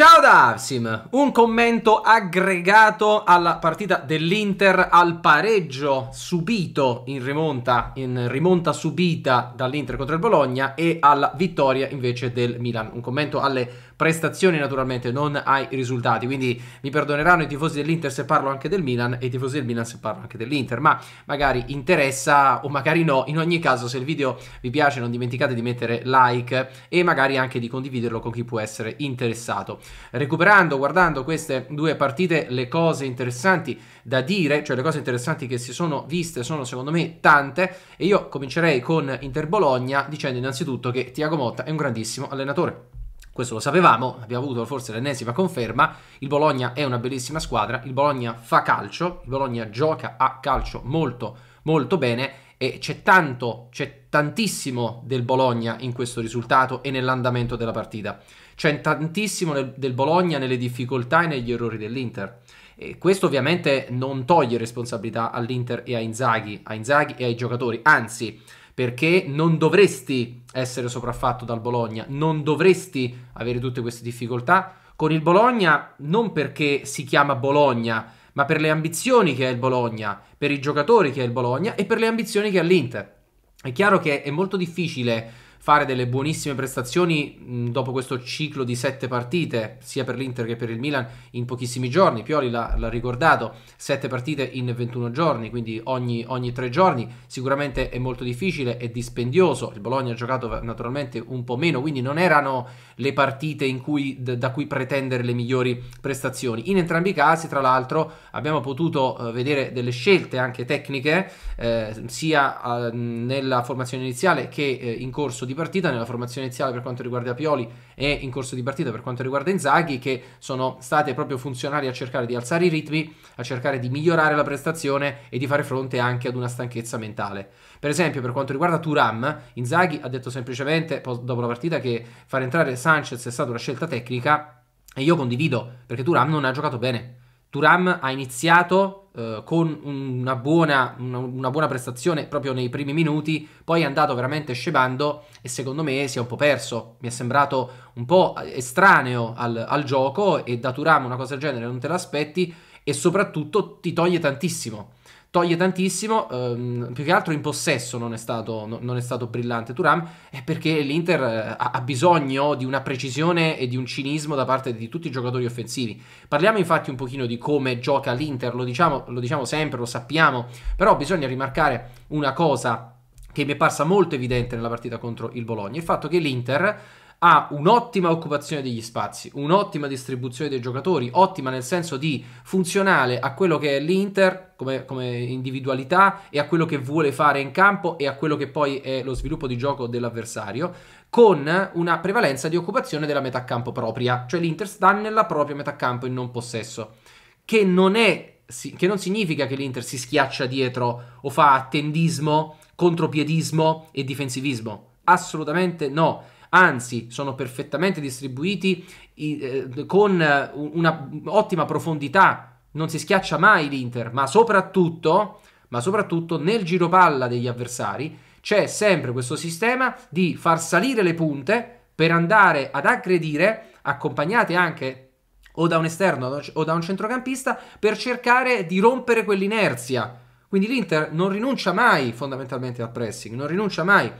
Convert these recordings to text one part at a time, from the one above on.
Ciao da Arsim, un commento aggregato alla partita dell'Inter al pareggio subito in rimonta, in rimonta subita dall'Inter contro il Bologna e alla vittoria invece del Milan. Un commento alle prestazioni naturalmente, non ai risultati. Quindi mi perdoneranno i tifosi dell'Inter se parlo anche del Milan e i tifosi del Milan se parlo anche dell'Inter, ma magari interessa o magari no. In ogni caso, se il video vi piace non dimenticate di mettere like e magari anche di condividerlo con chi può essere interessato. Recuperando, guardando queste due partite, le cose interessanti da dire, cioè le cose interessanti che si sono viste sono secondo me tante e io comincerei con Inter Bologna dicendo innanzitutto che Tiago Motta è un grandissimo allenatore questo lo sapevamo, abbiamo avuto forse l'ennesima conferma, il Bologna è una bellissima squadra, il Bologna fa calcio, il Bologna gioca a calcio molto molto bene e c'è tanto, c'è tantissimo del Bologna in questo risultato e nell'andamento della partita. C'è tantissimo nel, del Bologna nelle difficoltà e negli errori dell'Inter. E questo ovviamente non toglie responsabilità all'Inter e a Inzaghi, a Inzaghi e ai giocatori, anzi perché non dovresti essere sopraffatto dal Bologna, non dovresti avere tutte queste difficoltà con il Bologna non perché si chiama Bologna, ma per le ambizioni che ha il Bologna, per i giocatori che ha il Bologna e per le ambizioni che ha l'Inter. È chiaro che è molto difficile fare delle buonissime prestazioni mm, dopo questo ciclo di sette partite, sia per l'Inter che per il Milan, in pochissimi giorni. Pioli l'ha, l'ha ricordato, sette partite in 21 giorni, quindi ogni, ogni, tre giorni. Sicuramente è molto difficile e dispendioso. Il Bologna ha giocato naturalmente un po' meno, quindi non erano le partite in cui, da cui pretendere le migliori prestazioni. In entrambi i casi, tra l'altro, abbiamo potuto eh, vedere delle scelte anche tecniche, eh, sia eh, nella formazione iniziale che eh, in corso di partita nella formazione iniziale per quanto riguarda Pioli e in corso di partita per quanto riguarda Inzaghi, che sono state proprio funzionali a cercare di alzare i ritmi, a cercare di migliorare la prestazione e di fare fronte anche ad una stanchezza mentale. Per esempio, per quanto riguarda Turam, Inzaghi ha detto semplicemente dopo la partita che far entrare Sanchez è stata una scelta tecnica e io condivido perché Turam non ha giocato bene. Turam ha iniziato eh, con una buona, una buona, prestazione proprio nei primi minuti, poi è andato veramente scemando e secondo me si è un po' perso. Mi è sembrato un po' estraneo al, al gioco e da Turam una cosa del genere non te l'aspetti e soprattutto ti toglie tantissimo toglie tantissimo, ehm, più che altro in possesso non è stato, no, non è stato brillante Turam, è perché l'Inter eh, ha, ha, bisogno di una precisione e di un cinismo da parte di tutti i giocatori offensivi. Parliamo infatti un pochino di come gioca l'Inter, lo diciamo, lo diciamo sempre, lo sappiamo, però bisogna rimarcare una cosa che mi è parsa molto evidente nella partita contro il Bologna, il fatto che l'Inter ha un'ottima occupazione degli spazi, un'ottima distribuzione dei giocatori, ottima nel senso di funzionale a quello che è l'Inter come, come individualità e a quello che vuole fare in campo e a quello che poi è lo sviluppo di gioco dell'avversario, con una prevalenza di occupazione della metà campo propria, cioè l'Inter sta nella propria metà campo in non possesso, che non è che non significa che l'Inter si schiaccia dietro o fa attendismo, contropiedismo e difensivismo. Assolutamente no anzi sono perfettamente distribuiti eh, con eh, una ottima profondità, non si schiaccia mai l'Inter, ma soprattutto, ma soprattutto nel giropalla degli avversari c'è sempre questo sistema di far salire le punte per andare ad aggredire, accompagnate anche o da un esterno o da un centrocampista, per cercare di rompere quell'inerzia quindi l'Inter non rinuncia mai fondamentalmente al pressing, non rinuncia mai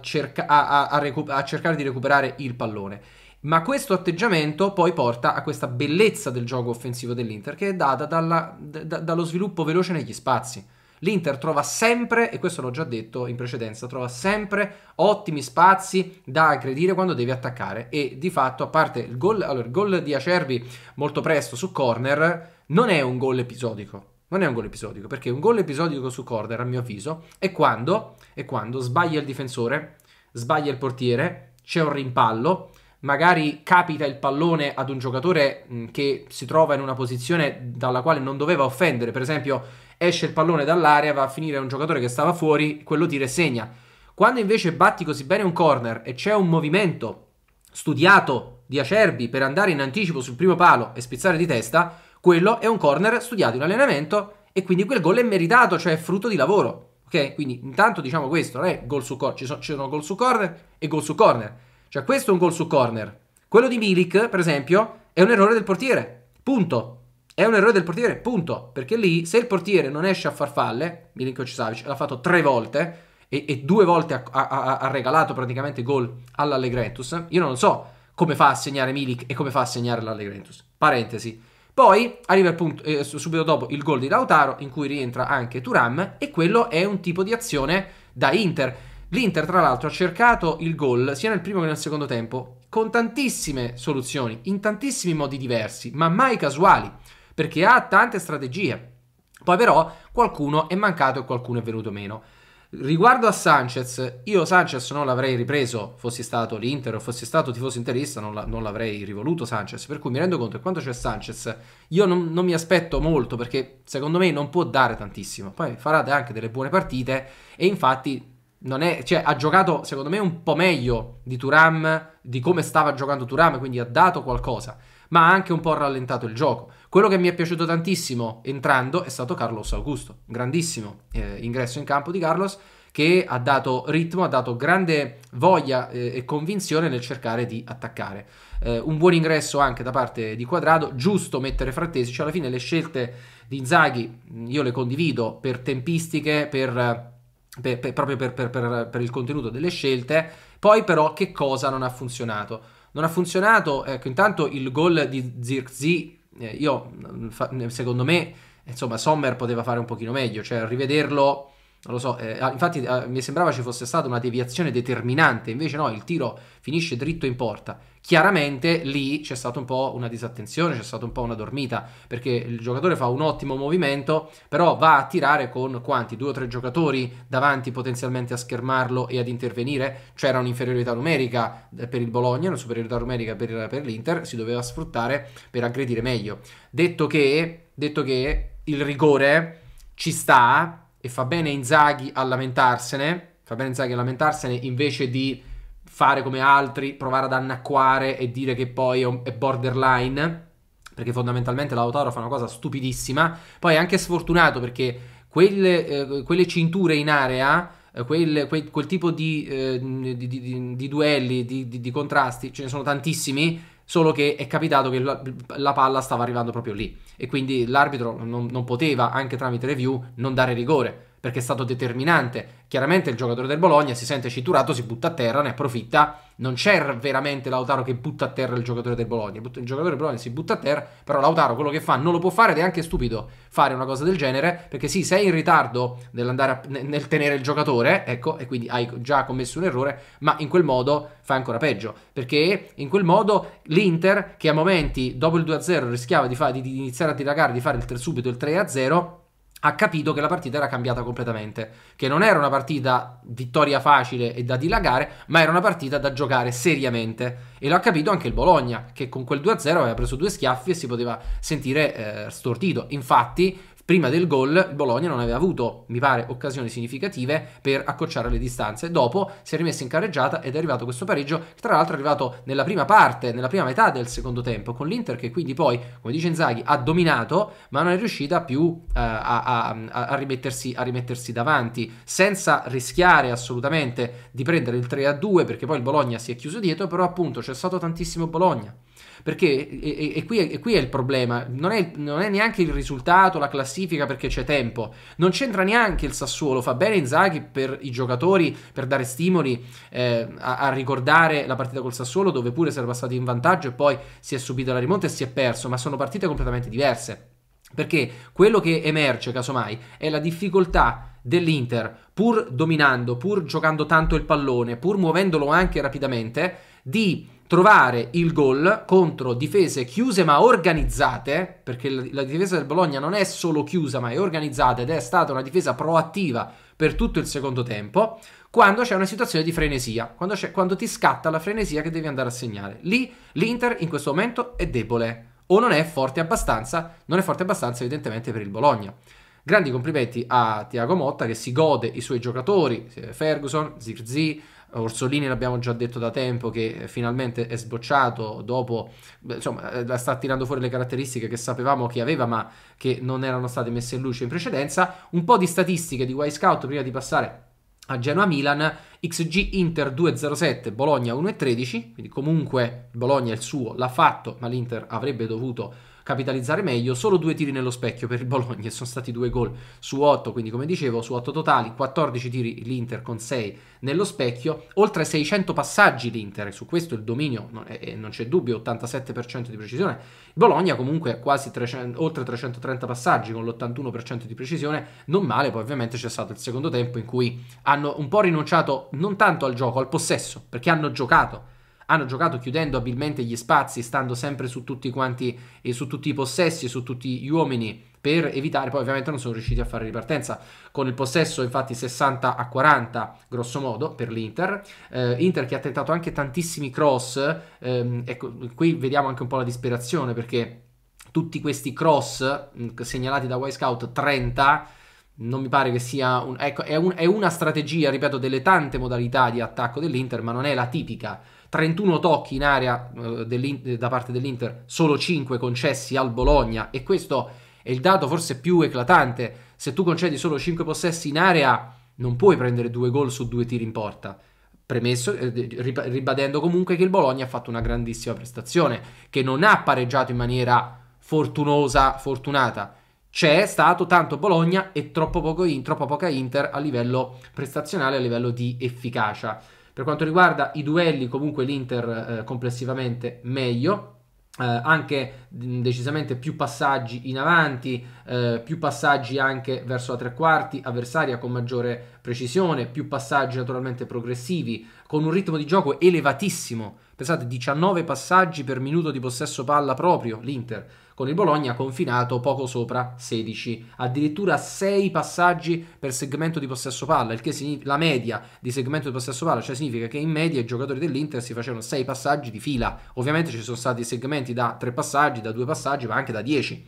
cerca- a, a, a, recu- a cercare di recuperare il pallone. Ma questo atteggiamento poi porta a questa bellezza del gioco offensivo dell'Inter che è data dalla, da, dallo sviluppo veloce negli spazi. L'Inter trova sempre, e questo l'ho già detto in precedenza, trova sempre ottimi spazi da aggredire quando deve attaccare e di fatto, a parte il gol, allora, il gol di Acerbi molto presto su corner, non è un gol episodico non è un gol episodico, perché un gol episodico su corner, a mio avviso, è quando, è quando sbaglia il difensore, sbaglia il portiere, c'è un rimpallo, magari capita il pallone ad un giocatore mm, che si trova in una posizione dalla quale non doveva offendere, per esempio esce il pallone dall'area, va a finire un giocatore che stava fuori, quello tira e segna. Quando invece batti così bene un corner e c'è un movimento studiato di Acerbi per andare in anticipo sul primo palo e spizzare di testa, quello è un corner studiato in allenamento e quindi quel gol è meritato, cioè è frutto di lavoro. Ok? Quindi intanto diciamo questo, non è gol su corner, ci sono, ci sono gol su corner e gol su corner. Cioè questo è un gol su corner. Quello di Milik, per esempio, è un errore del portiere. Punto. È un errore del portiere, punto. Perché lì, se il portiere non esce a farfalle, Milinkovic Savic l'ha fatto tre volte e, e due volte ha, ha, ha, regalato praticamente gol all'Allegrentus, io non so come fa a segnare Milik e come fa a segnare l'Allegrentus. Parentesi. Poi arriva il punto, eh, subito dopo il gol di Lautaro in cui rientra anche Turam e quello è un tipo di azione da Inter. L'Inter tra l'altro ha cercato il gol sia nel primo che nel secondo tempo con tantissime soluzioni, in tantissimi modi diversi, ma mai casuali, perché ha tante strategie. Poi però qualcuno è mancato e qualcuno è venuto meno. Riguardo a Sanchez, io Sanchez non l'avrei ripreso fossi stato l'Inter o fossi stato tifoso interista, non, la, non, l'avrei rivoluto Sanchez, per cui mi rendo conto che quando c'è Sanchez io non, non, mi aspetto molto perché secondo me non può dare tantissimo, poi farà anche delle buone partite e infatti è, cioè, ha giocato secondo me un po' meglio di Turam, di come stava giocando Turam, quindi ha dato qualcosa, ma ha anche un po' rallentato il gioco. Quello che mi è piaciuto tantissimo entrando è stato Carlos Augusto, grandissimo eh, ingresso in campo di Carlos che ha dato ritmo, ha dato grande voglia eh, e convinzione nel cercare di attaccare. Eh, un buon ingresso anche da parte di Quadrado, giusto mettere Frattesi, cioè alla fine le scelte di Inzaghi mm, io le condivido per tempistiche, per, eh, per, per, proprio per il contenuto delle scelte, poi però che cosa non ha funzionato? Non ha funzionato, ecco, intanto il gol di Zirkzee eh, io, mm, secondo me, insomma, Sommer poteva fare un pochino meglio, cioè rivederlo non lo so, eh, ah, infatti eh, mi sembrava ci fosse stata una deviazione determinante, invece no, il tiro finisce dritto in porta. Chiaramente lì c'è stata un po' una disattenzione, c'è stata un po' una dormita, perché il giocatore fa un ottimo movimento, però va a tirare con quanti? Due o tre giocatori davanti potenzialmente a schermarlo e ad intervenire? C'era un'inferiorità numerica eh, per il Bologna, una superiorità numerica per, per l'Inter, si doveva sfruttare per aggredire meglio. Detto che, detto che il rigore ci sta e fa bene Inzaghi a lamentarsene, fa bene Inzaghi a lamentarsene invece di fare come altri, provare ad annacquare e dire che poi è borderline, perché fondamentalmente Lautaro fa una cosa stupidissima, poi è anche sfortunato perché quelle, eh, quelle cinture in area... Eh, quel, quel, quel, tipo di, eh, di, di, di duelli, di, contrasti, ce ne sono tantissimi solo che è capitato che la, la palla stava arrivando proprio lì e quindi l'arbitro non, non poteva, anche tramite review, non dare rigore perché è stato determinante. Chiaramente il giocatore del Bologna si sente citurato, si butta a terra, ne approfitta. Non c'è veramente Lautaro che butta a terra il giocatore del Bologna. Il giocatore del Bologna si butta a terra, però Lautaro quello che fa non lo può fare ed è anche stupido fare una cosa del genere, perché sì, sei in ritardo a, nel tenere il giocatore, ecco, e quindi hai già commesso un errore, ma in quel modo fai ancora peggio, perché in quel modo l'Inter, che a momenti dopo il 2-0 rischiava di, fa, di, di iniziare a dilagare, di fare il, subito il 3-0, ha capito che la partita era cambiata completamente, che non era una partita vittoria facile e da dilagare, ma era una partita da giocare seriamente. E lo ha capito anche il Bologna, che con quel 2-0 aveva preso due schiaffi e si poteva sentire eh, stortito. Infatti, Prima del gol il Bologna non aveva avuto, mi pare, occasioni significative per accorciare le distanze. Dopo si è rimessa in carreggiata ed è arrivato questo pareggio, che tra l'altro è arrivato nella prima parte, nella prima metà del secondo tempo, con l'Inter che quindi poi, come dice Inzaghi, ha dominato, ma non è riuscita più eh, a, a, a, rimettersi, a rimettersi davanti, senza rischiare assolutamente di prendere il 3-2, perché poi il Bologna si è chiuso dietro, però appunto c'è stato tantissimo Bologna. Perché, e, e, qui, e qui, è il problema, non è, non è, neanche il risultato, la classifica perché c'è tempo, non c'entra neanche il Sassuolo, fa bene Inzaghi per i giocatori, per dare stimoli eh, a, a, ricordare la partita col Sassuolo dove pure si era passati in vantaggio e poi si è subito la rimonta e si è perso, ma sono partite completamente diverse. Perché quello che emerge, casomai, è la difficoltà dell'Inter, pur dominando, pur giocando tanto il pallone, pur muovendolo anche rapidamente, di trovare il gol contro difese chiuse ma organizzate, perché la difesa del Bologna non è solo chiusa ma è organizzata ed è stata una difesa proattiva per tutto il secondo tempo, quando c'è una situazione di frenesia, quando, quando ti scatta la frenesia che devi andare a segnare. Lì l'Inter in questo momento è debole o non è forte abbastanza, non è forte abbastanza evidentemente per il Bologna. Grandi complimenti a Tiago Motta che si gode i suoi giocatori, Ferguson, Zirzi, Orsolini l'abbiamo già detto da tempo che finalmente è sbocciato dopo, insomma, eh, sta tirando fuori le caratteristiche che sapevamo che aveva ma che non erano state messe in luce in precedenza. Un po' di statistiche di Y Scout prima di passare a Genoa Milan, XG Inter 207, Bologna 1.13, quindi comunque Bologna il suo l'ha fatto, ma l'Inter avrebbe dovuto capitalizzare meglio, solo due tiri nello specchio per il Bologna e sono stati due gol su 8, quindi come dicevo su 8 totali, 14 tiri l'Inter con 6 nello specchio, oltre 600 passaggi l'Inter, su questo il dominio non, è, non c'è dubbio, 87% di precisione, Bologna comunque quasi 300, oltre 330 passaggi con l'81% di precisione, non male, poi ovviamente c'è stato il secondo tempo in cui hanno un po' rinunciato non tanto al gioco, al possesso, perché hanno giocato hanno giocato chiudendo abilmente gli spazi, stando sempre su tutti quanti e su tutti i possessi, e su tutti gli uomini per evitare, poi ovviamente non sono riusciti a fare ripartenza con il possesso infatti 60 a 40 grosso modo per l'Inter, eh, Inter che ha tentato anche tantissimi cross, ehm, ecco qui vediamo anche un po' la disperazione perché tutti questi cross segnalati da Y Scout 30 non mi pare che sia un, ecco, è, un, è, una strategia, ripeto, delle tante modalità di attacco dell'Inter, ma non è la tipica. 31 tocchi in area eh, da parte dell'Inter, solo 5 concessi al Bologna e questo è il dato forse più eclatante. Se tu concedi solo 5 possessi in area, non puoi prendere due gol su due tiri in porta. Premesso, eh, ribadendo comunque che il Bologna ha fatto una grandissima prestazione, che non ha pareggiato in maniera fortunosa, fortunata c'è stato tanto Bologna e troppo, poco, troppo poca Inter a livello prestazionale, a livello di efficacia. Per quanto riguarda i duelli, comunque l'Inter eh, complessivamente meglio, eh, anche decisamente più passaggi in avanti, eh, più passaggi anche verso la tre quarti avversaria con maggiore precisione, più passaggi naturalmente progressivi, con un ritmo di gioco elevatissimo Pensate, 19 passaggi per minuto di possesso palla proprio l'Inter, con il Bologna confinato poco sopra 16, addirittura 6 passaggi per segmento di possesso palla, il che significa la media di segmento di possesso palla, cioè significa che in media i giocatori dell'Inter si facevano 6 passaggi di fila. Ovviamente ci sono stati segmenti da 3 passaggi, da 2 passaggi, ma anche da 10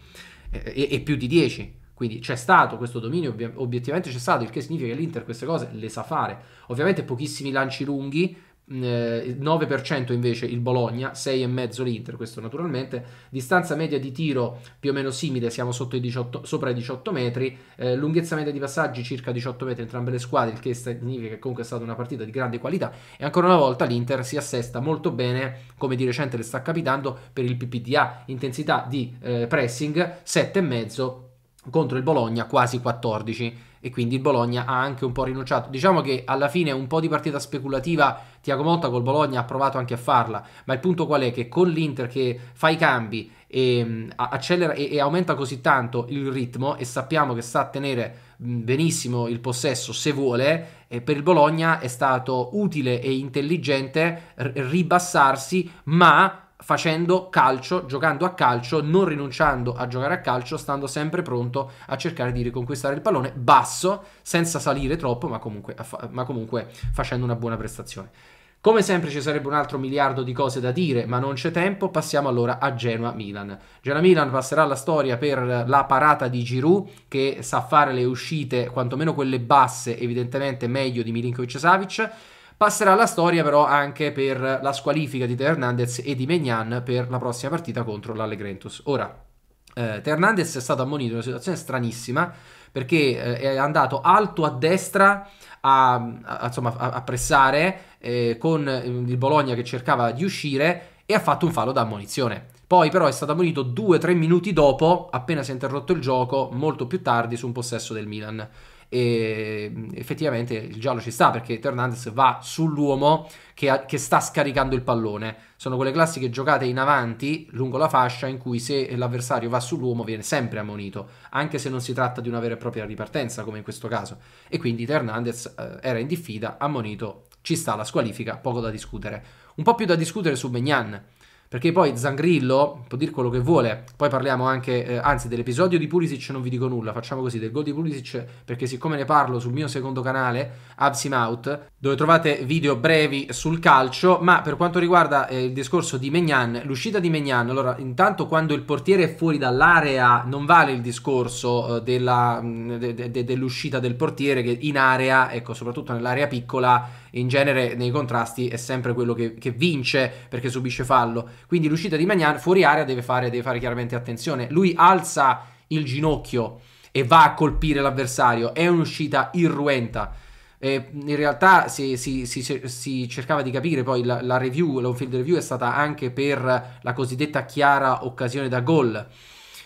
e, e più di 10, quindi c'è stato questo dominio, obiettivamente c'è stato, il che significa che l'Inter queste cose le sa fare. Ovviamente pochissimi lanci lunghi, eh, 9% invece il Bologna, 6,5% l'Inter, questo naturalmente, distanza media di tiro più o meno simile, siamo i 18, sopra i 18 metri, eh, lunghezza media di passaggi circa 18 metri entrambe le squadre, il che significa che comunque è stata una partita di grande qualità e ancora una volta l'Inter si assesta molto bene, come di recente le sta capitando, per il PPDA, intensità di eh, pressing 7,5% contro il Bologna quasi 14% e quindi il Bologna ha anche un po' rinunciato. Diciamo che alla fine un po' di partita speculativa Tiago Motta col Bologna ha provato anche a farla, ma il punto qual è? Che con l'Inter che fa i cambi e, mm, accelera, e, e aumenta così tanto il ritmo e sappiamo che sta a tenere mm, benissimo il possesso se vuole e eh, per il Bologna è stato utile e intelligente ribassarsi ma facendo calcio, giocando a calcio, non rinunciando a giocare a calcio, stando sempre pronto a cercare di riconquistare il pallone basso, senza salire troppo, ma comunque, ma comunque facendo una buona prestazione. Come sempre ci sarebbe un altro miliardo di cose da dire, ma non c'è tempo, passiamo allora a Genoa-Milan. Genoa-Milan passerà alla storia per la parata di Giroud, che sa fare le uscite, quantomeno quelle basse, evidentemente meglio di Milinkovic-Savic, Passerà alla storia però anche per la squalifica di Teo Hernandez e di Megnan per la prossima partita contro l'Allegrentus. Ora, eh, Hernandez è stato ammonito in una situazione stranissima perché eh, è andato alto a destra a, a, insomma, a, a pressare eh, con mm, il Bologna che cercava di uscire e ha fatto un fallo da ammonizione. Poi però è stato ammonito 2-3 minuti dopo, appena si è interrotto il gioco, molto più tardi su un possesso del Milan e effettivamente il giallo ci sta perché Hernandez va sull'uomo che, che, sta scaricando il pallone. Sono quelle classiche giocate in avanti lungo la fascia in cui se l'avversario va sull'uomo viene sempre ammonito, anche se non si tratta di una vera e propria ripartenza come in questo caso. E quindi Hernandez eh, era in diffida, ammonito, ci sta la squalifica, poco da discutere. Un po' più da discutere su Begnan perché poi Zangrillo può dire quello che vuole. Poi parliamo anche, eh, anzi, dell'episodio di Pulisic non vi dico nulla. Facciamo così, del gol di Pulisic, perché siccome ne parlo sul mio secondo canale, Absim Out, dove trovate video brevi sul calcio, ma per quanto riguarda eh, il discorso di Megnan, l'uscita di Megnan, allora intanto quando il portiere è fuori dall'area non vale il discorso eh, dell'uscita de, de, de del portiere che in area, ecco soprattutto nell'area piccola, in genere nei contrasti è sempre quello che, che vince perché subisce fallo. Quindi l'uscita di Magnan fuori area deve fare, deve fare chiaramente attenzione. Lui alza il ginocchio e va a colpire l'avversario. È un'uscita irruenta. Eh, in realtà si, si, si, si, cercava di capire poi la, la review, l'onfield review è stata anche per la cosiddetta chiara occasione da gol.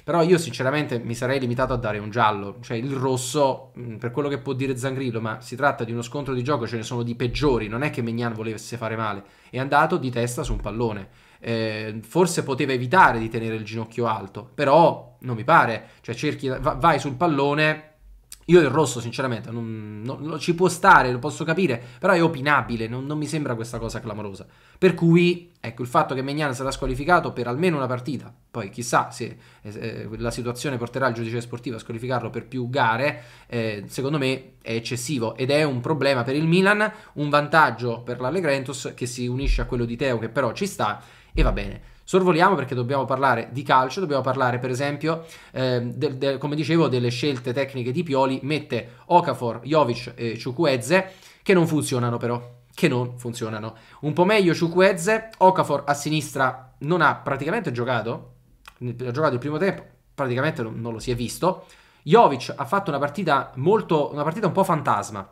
Però io sinceramente mi sarei limitato a dare un giallo, cioè il rosso mm, per quello che può dire Zangrillo, ma si tratta di uno scontro di gioco, ce ne sono di peggiori, non è che Mignan volesse fare male, è andato di testa su un pallone eh, forse poteva evitare di tenere il ginocchio alto, però non mi pare, cioè cerchi, vai sul pallone, io il rosso, sinceramente, non, non, ci può stare, lo posso capire, però è opinabile, non, non, mi sembra questa cosa clamorosa. Per cui, ecco, il fatto che Megnan sarà squalificato per almeno una partita, poi chissà se eh, la situazione porterà il giudice sportivo a squalificarlo per più gare, eh, secondo me è eccessivo ed è un problema per il Milan, un vantaggio per l'Allegrentus che si unisce a quello di Teo che però ci sta e va bene. Sorvoliamo perché dobbiamo parlare di calcio, dobbiamo parlare per esempio, eh, del, del, come dicevo, delle scelte tecniche di Pioli, mette Okafor, Jovic e Ciucuezze che non funzionano però, che non funzionano. Un po' meglio Ciucuezze, Okafor a sinistra non ha praticamente giocato, ha giocato il primo tempo, praticamente non, non lo si è visto. Jovic ha fatto una partita molto, una partita un po' fantasma,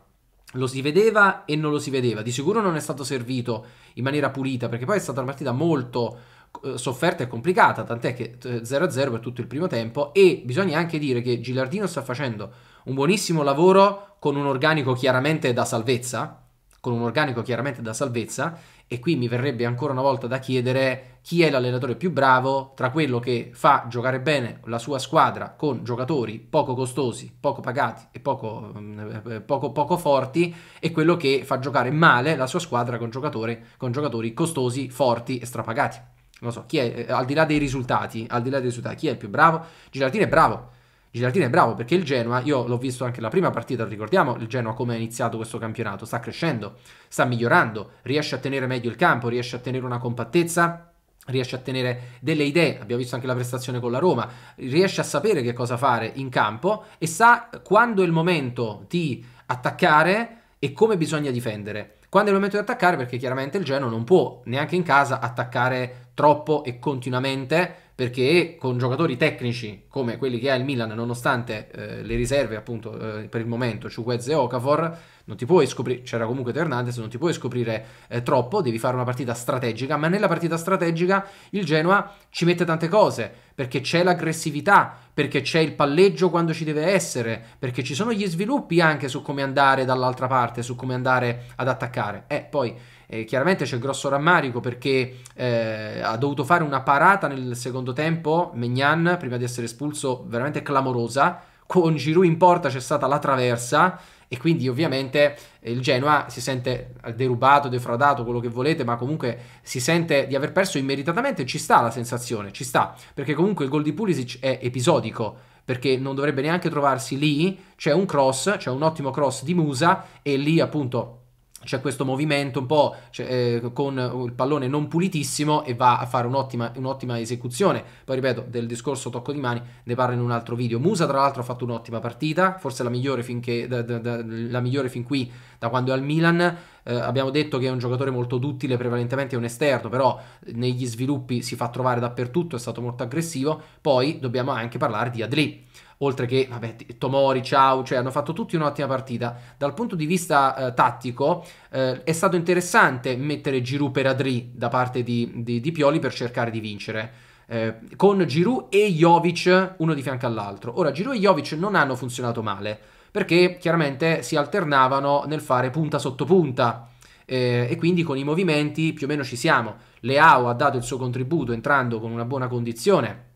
lo si vedeva e non lo si vedeva. Di sicuro non è stato servito in maniera pulita, perché poi è stata una partita molto eh, sofferta e complicata, tant'è che 0-0 eh, per tutto il primo tempo e bisogna anche dire che Gilardino sta facendo un buonissimo lavoro con un organico chiaramente da salvezza, con un organico chiaramente da salvezza e qui mi verrebbe ancora una volta da chiedere chi è l'allenatore più bravo tra quello che fa giocare bene la sua squadra con giocatori poco costosi, poco pagati e poco, eh, poco, poco forti e quello che fa giocare male la sua squadra con, con giocatori costosi, forti e strapagati. Non so, chi è, eh, al di là dei risultati, al di là dei risultati, chi è il più bravo? Giratini è bravo, Gilardini è bravo perché il Genoa, io l'ho visto anche la prima partita, ricordiamo il Genoa come ha iniziato questo campionato, sta crescendo, sta migliorando, riesce a tenere meglio il campo, riesce a tenere una compattezza riesce a tenere delle idee, abbiamo visto anche la prestazione con la Roma, riesce a sapere che cosa fare in campo e sa quando è il momento di attaccare e come bisogna difendere. Quando è il momento di attaccare, perché chiaramente il Genoa non può neanche in casa attaccare troppo e continuamente perché con giocatori tecnici come quelli che ha il Milan, nonostante eh, le riserve appunto eh, per il momento, Ciuquez e Okafor, non ti puoi scoprire, c'era comunque Teo non ti puoi scoprire eh, troppo, devi fare una partita strategica, ma nella partita strategica il Genoa ci mette tante cose, perché c'è l'aggressività, perché c'è il palleggio quando ci deve essere, perché ci sono gli sviluppi anche su come andare dall'altra parte, su come andare ad attaccare. Eh, poi eh, chiaramente c'è grosso rammarico perché eh, ha dovuto fare una parata nel secondo tempo Megnan prima di essere espulso veramente clamorosa. Con Giroud in porta c'è stata la traversa e quindi ovviamente il Genoa si sente derubato, defraudato, quello che volete, ma comunque si sente di aver perso immeritatamente, ci sta la sensazione, ci sta, perché comunque il gol di Pulisic è episodico, perché non dovrebbe neanche trovarsi lì, c'è un cross, c'è un ottimo cross di Musa e lì appunto c'è questo movimento un po' cioè, eh, con il pallone non pulitissimo e va a fare un'ottima, un'ottima, esecuzione. Poi ripeto, del discorso tocco di mani ne parlo in un altro video. Musa tra l'altro ha fatto un'ottima partita, forse la migliore, finché, da, da, da, la migliore fin qui da quando è al Milan. Eh, abbiamo detto che è un giocatore molto duttile, prevalentemente è un esterno, però negli sviluppi si fa trovare dappertutto, è stato molto aggressivo. Poi dobbiamo anche parlare di Adli oltre che vabbè, Tomori, Ciao, cioè hanno fatto tutti un'ottima partita. Dal punto di vista eh, tattico eh, è stato interessante mettere Giroud per Adri da parte di, di, di Pioli per cercare di vincere. Eh, con Giroud e Jovic uno di fianco all'altro. Ora Giroud e Jovic non hanno funzionato male perché chiaramente si alternavano nel fare punta sotto punta. Eh, e quindi con i movimenti più o meno ci siamo. Leao ha dato il suo contributo entrando con una buona condizione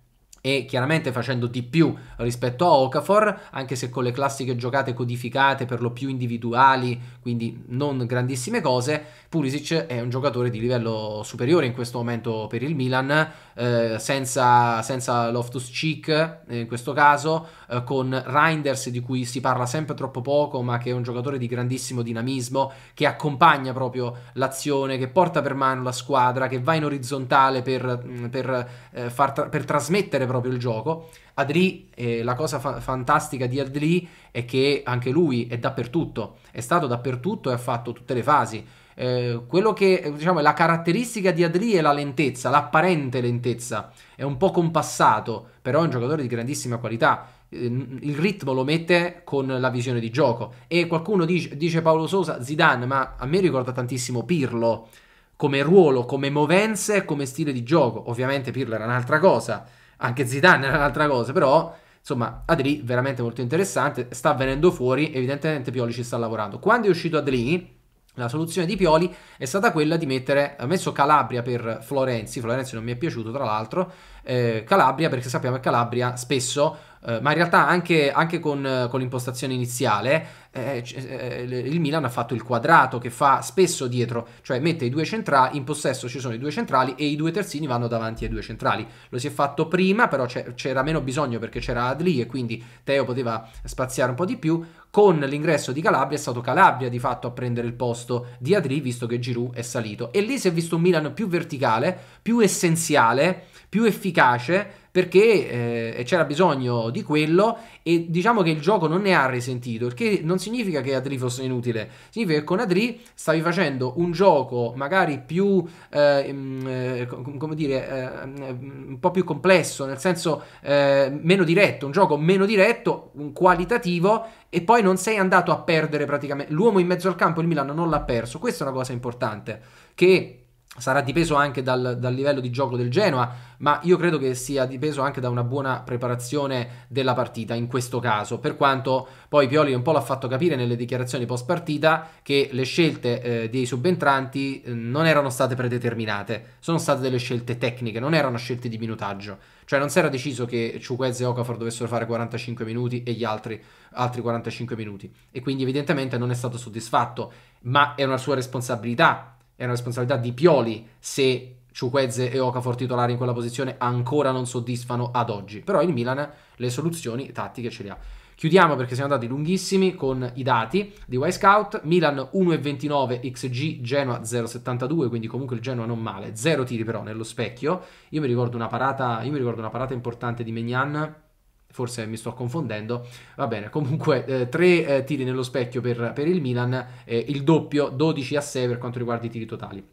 e chiaramente facendo di più rispetto a Okafor, anche se con le classiche giocate codificate per lo più individuali, quindi non grandissime cose, Pulisic è un giocatore di livello superiore in questo momento per il Milan, eh, senza, senza Loftus Cheek eh, in questo caso, eh, con Reinders di cui si parla sempre troppo poco, ma che è un giocatore di grandissimo dinamismo, che accompagna proprio l'azione, che porta per mano la squadra, che va in orizzontale per, mm, per, eh, far tra per trasmettere proprio proprio il gioco. Adri, eh, la cosa fa- fantastica di Adri è che anche lui è dappertutto, è stato dappertutto e ha fatto tutte le fasi. Eh, quello che eh, diciamo è la caratteristica di Adri è la lentezza, l'apparente lentezza, è un po' compassato, però è un giocatore di grandissima qualità. Eh, il ritmo lo mette con la visione di gioco. E qualcuno dice, dice Paolo Sosa, Zidane, ma a me ricorda tantissimo Pirlo come ruolo, come movenze e come stile di gioco. Ovviamente Pirlo era un'altra cosa, anche Zidane era un'altra cosa, però insomma Adli veramente molto interessante, sta venendo fuori, evidentemente Pioli ci sta lavorando. Quando è uscito Adli, la soluzione di Pioli è stata quella di mettere, ha messo Calabria per Florenzi, Florenzi non mi è piaciuto tra l'altro, eh, Calabria perché sappiamo che Calabria spesso eh, ma in realtà anche, anche con, con l'impostazione iniziale eh, eh, eh, il Milan ha fatto il quadrato che fa spesso dietro, cioè mette i due centrali, in possesso ci sono i due centrali e i due terzini vanno davanti ai due centrali. Lo si è fatto prima, però c'era meno bisogno perché c'era Adli e quindi Teo poteva spaziare un po' di più. Con l'ingresso di Calabria è stato Calabria di fatto a prendere il posto di Adri visto che Giroud è salito. E lì si è visto un Milan più verticale, più essenziale, più efficace perché eh, c'era bisogno di quello e diciamo che il gioco non ne ha risentito, il che non significa che Adri fosse inutile, significa che con Adri stavi facendo un gioco magari più, eh, mm, eh come dire, eh, mm, un po' più complesso, nel senso eh, meno diretto, un gioco meno diretto, qualitativo e poi non sei andato a perdere praticamente l'uomo in mezzo al campo, il Milano non l'ha perso, questa è una cosa importante che sarà dipeso anche dal, dal, livello di gioco del Genoa, ma io credo che sia dipeso anche da una buona preparazione della partita in questo caso, per quanto poi Pioli un po' l'ha fatto capire nelle dichiarazioni post partita che le scelte eh, dei subentranti eh, non erano state predeterminate, sono state delle scelte tecniche, non erano scelte di minutaggio, cioè non si era deciso che Ciuquez e Okafor dovessero fare 45 minuti e gli altri altri 45 minuti e quindi evidentemente non è stato soddisfatto, ma è una sua responsabilità è una responsabilità di Pioli se Ciuquezze e Okafor titolari in quella posizione ancora non soddisfano ad oggi. Però il Milan le soluzioni tattiche ce le ha. Chiudiamo perché siamo andati lunghissimi con i dati di Wisecout. Milan 1,29 XG, Genoa 0,72, quindi comunque il Genoa non male. Zero tiri però nello specchio. Io mi ricordo una parata, ricordo una parata importante di Mignan forse mi sto confondendo, va bene, comunque eh, tre eh, tiri nello specchio per, per il Milan, eh, il doppio 12 a 6 per quanto riguarda i tiri totali.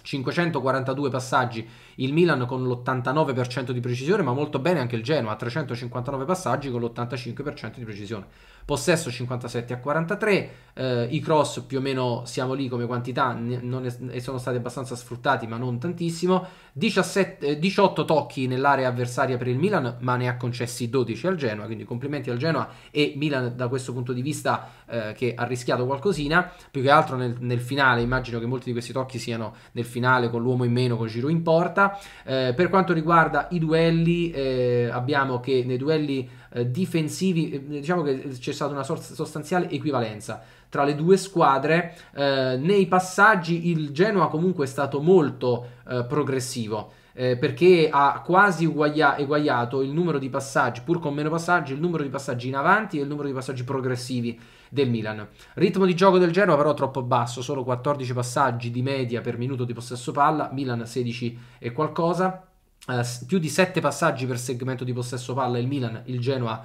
542 passaggi il Milan con l'89% di precisione, ma molto bene anche il Genoa, 359 passaggi con l'85% di precisione possesso 57 a 43, eh, i cross più o meno siamo lì come quantità è, e sono stati abbastanza sfruttati ma non tantissimo, 17, eh, 18 tocchi nell'area avversaria per il Milan ma ne ha concessi 12 al Genoa, quindi complimenti al Genoa e Milan da questo punto di vista eh, che ha rischiato qualcosina, più che altro nel, nel, finale, immagino che molti di questi tocchi siano nel finale con l'uomo in meno, con Giro in porta, eh, per quanto riguarda i duelli eh, abbiamo che nei duelli eh, difensivi diciamo che c'è stata una sostanziale equivalenza tra le due squadre. Eh, nei passaggi il Genoa comunque è stato molto eh, progressivo. Eh, perché ha quasi uguaglia- eguagliato il numero di passaggi, pur con meno passaggi, il numero di passaggi in avanti e il numero di passaggi progressivi del Milan. Ritmo di gioco del Genoa però troppo basso, solo 14 passaggi di media per minuto di possesso palla, Milan 16 e qualcosa. Eh, più di 7 passaggi per segmento di possesso palla il Milan, il Genoa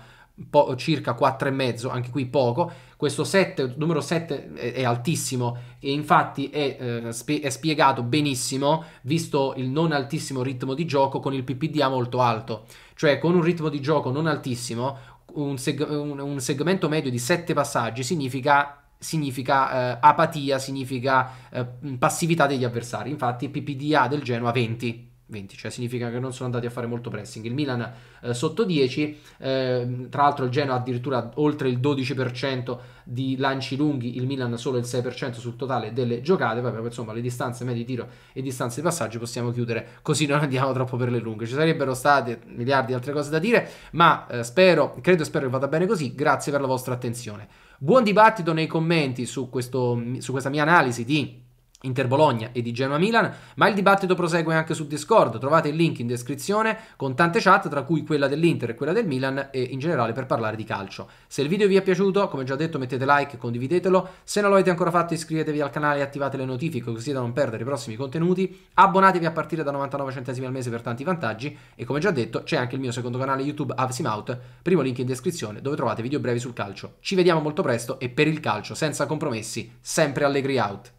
po- circa 4,5, anche qui poco. Questo 7, numero 7 è, è altissimo e infatti è, eh, spie- è, spiegato benissimo, visto il non altissimo ritmo di gioco, con il PPDA molto alto. Cioè con un ritmo di gioco non altissimo, un, seg- un, un segmento medio di 7 passaggi significa significa eh, apatia, significa eh, passività degli avversari. Infatti PPDA del Genoa 20, 20, cioè significa che non sono andati a fare molto pressing. Il Milan eh, sotto 10, eh, tra l'altro il Genoa addirittura oltre il 12% di lanci lunghi, il Milan solo il 6% sul totale delle giocate, vabbè, insomma le distanze medie di tiro e distanze di passaggio possiamo chiudere, così non andiamo troppo per le lunghe. Ci sarebbero state miliardi di altre cose da dire, ma eh, spero, credo e spero che vada bene così. Grazie per la vostra attenzione. Buon dibattito nei commenti su, questo, su questa mia analisi di Inter Bologna e di Genoa Milan, ma il dibattito prosegue anche su Discord, trovate il link in descrizione con tante chat tra cui quella dell'Inter e quella del Milan e in generale per parlare di calcio. Se il video vi è piaciuto, come già detto mettete like, e condividetelo, se non lo avete ancora fatto iscrivetevi al canale e attivate le notifiche così da non perdere i prossimi contenuti, abbonatevi a partire da 99 centesimi al mese per tanti vantaggi e come già detto c'è anche il mio secondo canale YouTube Avsimout, primo link in descrizione dove trovate video brevi sul calcio. Ci vediamo molto presto e per il calcio, senza compromessi, sempre Allegri out.